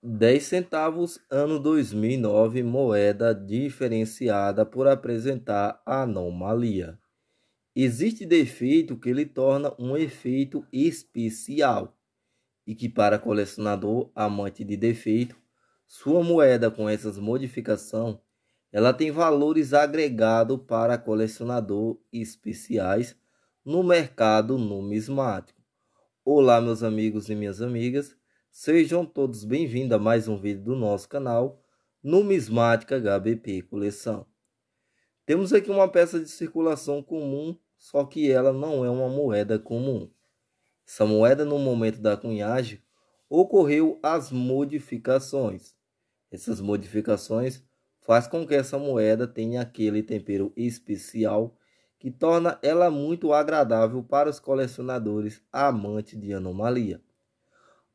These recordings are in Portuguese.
10 centavos, ano 2009, moeda diferenciada por apresentar anomalia. Existe defeito que lhe torna um efeito especial e que para colecionador amante de defeito, sua moeda com essas modificações, ela tem valores agregados para colecionador especiais no mercado numismático. Olá meus amigos e minhas amigas, Sejam todos bem-vindos a mais um vídeo do nosso canal Numismática HBP Coleção. Temos aqui uma peça de circulação comum, só que ela não é uma moeda comum. Essa moeda, no momento da cunhagem, ocorreu as modificações. Essas modificações faz com que essa moeda tenha aquele tempero especial que torna ela muito agradável para os colecionadores amantes de anomalia.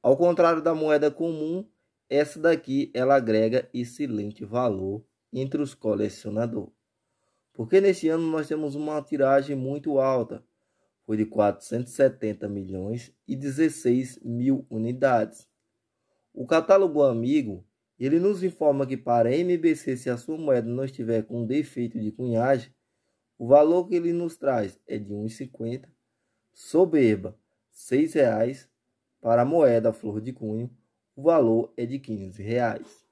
Ao contrário da moeda comum, essa daqui ela agrega excelente valor entre os colecionadores. Porque neste ano nós temos uma tiragem muito alta, foi de 470 milhões e 16 mil unidades. O catálogo amigo, ele nos informa que para a MBC, se a sua moeda não estiver com defeito de cunhagem, o valor que ele nos traz é de 1,50, soberba R$ 6,00 para a moeda flor de cunho, o valor é de 15 reais.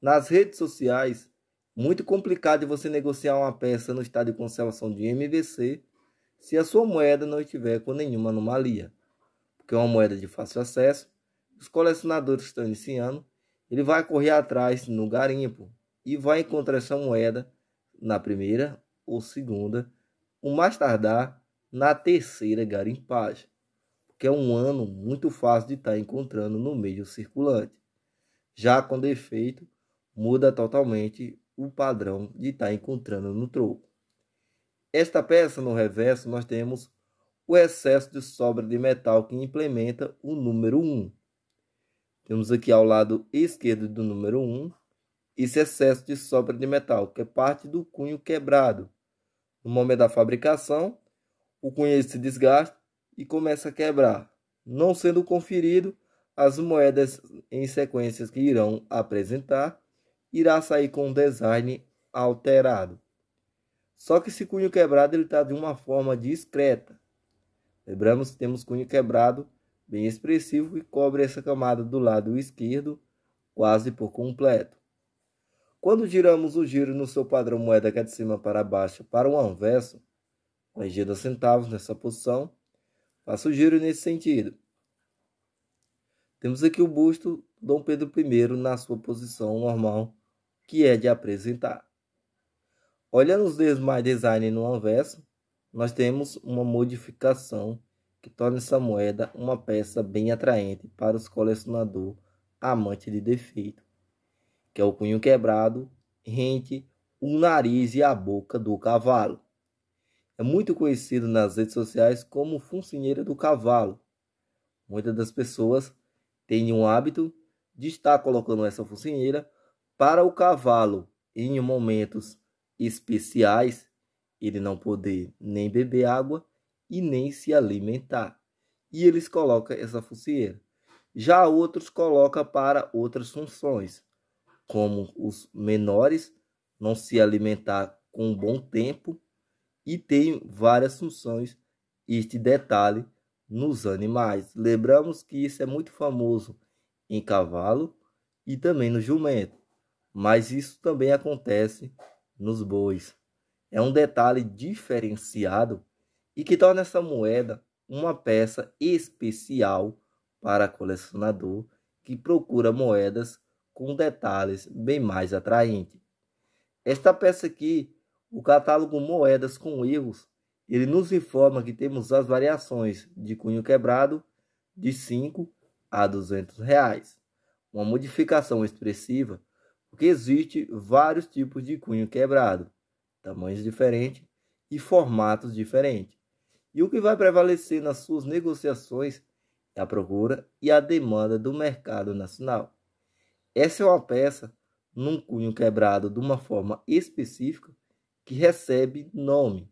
Nas redes sociais, muito complicado você negociar uma peça no estado de conservação de MVC se a sua moeda não estiver com nenhuma anomalia, porque é uma moeda de fácil acesso, os colecionadores estão iniciando, ele vai correr atrás no garimpo e vai encontrar essa moeda na primeira ou segunda, o mais tardar na terceira garimpagem que é um ano muito fácil de estar tá encontrando no meio circulante. Já com defeito, muda totalmente o padrão de estar tá encontrando no troco. Esta peça no reverso nós temos o excesso de sobra de metal que implementa o número 1. Temos aqui ao lado esquerdo do número 1 esse excesso de sobra de metal, que é parte do cunho quebrado. No momento da fabricação, o cunho é se desgasta e começa a quebrar. Não sendo conferido, as moedas em sequências que irão apresentar irá sair com um design alterado. Só que esse cunho quebrado ele está de uma forma discreta. Lembramos que temos cunho quebrado bem expressivo e cobre essa camada do lado esquerdo quase por completo. Quando giramos o giro no seu padrão moeda que é de cima para baixo para o anverso, com a centavos nessa posição, Faço giro nesse sentido. Temos aqui o busto Dom Pedro I na sua posição normal, que é de apresentar. Olhando os demais design no anverso, nós temos uma modificação que torna essa moeda uma peça bem atraente para os colecionadores amantes de defeito, que é o punho quebrado, rente, o nariz e a boca do cavalo é muito conhecido nas redes sociais como focinheira do cavalo. Muitas das pessoas têm um hábito de estar colocando essa focinheira para o cavalo em momentos especiais ele não poder nem beber água e nem se alimentar. E eles colocam essa focinheira. Já outros colocam para outras funções, como os menores não se alimentar com um bom tempo e tem várias funções este detalhe nos animais. Lembramos que isso é muito famoso em cavalo e também no jumento, mas isso também acontece nos bois. É um detalhe diferenciado e que torna essa moeda uma peça especial para colecionador que procura moedas com detalhes bem mais atraentes. Esta peça aqui o catálogo Moedas com Erros, ele nos informa que temos as variações de cunho quebrado de 5 a 200 reais, uma modificação expressiva, porque existe vários tipos de cunho quebrado, tamanhos diferentes e formatos diferentes. E o que vai prevalecer nas suas negociações é a procura e a demanda do mercado nacional. Essa é uma peça num cunho quebrado de uma forma específica que recebe nome.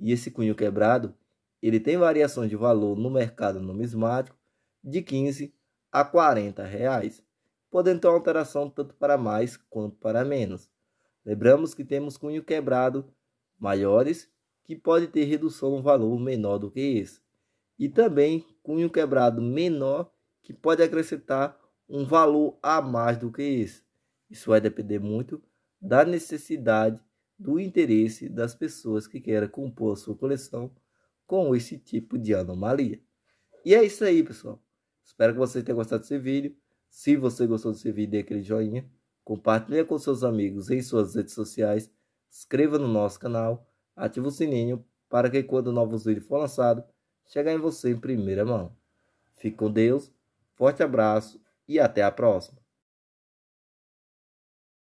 E esse cunho quebrado, ele tem variação de valor no mercado numismático de 15 a 40 reais, podendo ter uma alteração tanto para mais quanto para menos. Lembramos que temos cunho quebrado maiores que pode ter redução no valor menor do que esse, e também cunho quebrado menor que pode acrescentar um valor a mais do que esse. Isso vai depender muito da necessidade do interesse das pessoas que querem compor a sua coleção com esse tipo de anomalia. E é isso aí, pessoal. Espero que vocês tenham gostado desse vídeo. Se você gostou desse vídeo, dê aquele joinha. Compartilhe com seus amigos em suas redes sociais. Inscreva no nosso canal. Ative o sininho para que quando novos vídeos for lançado, chegue em você em primeira mão. Fique com Deus. Forte abraço e até a próxima.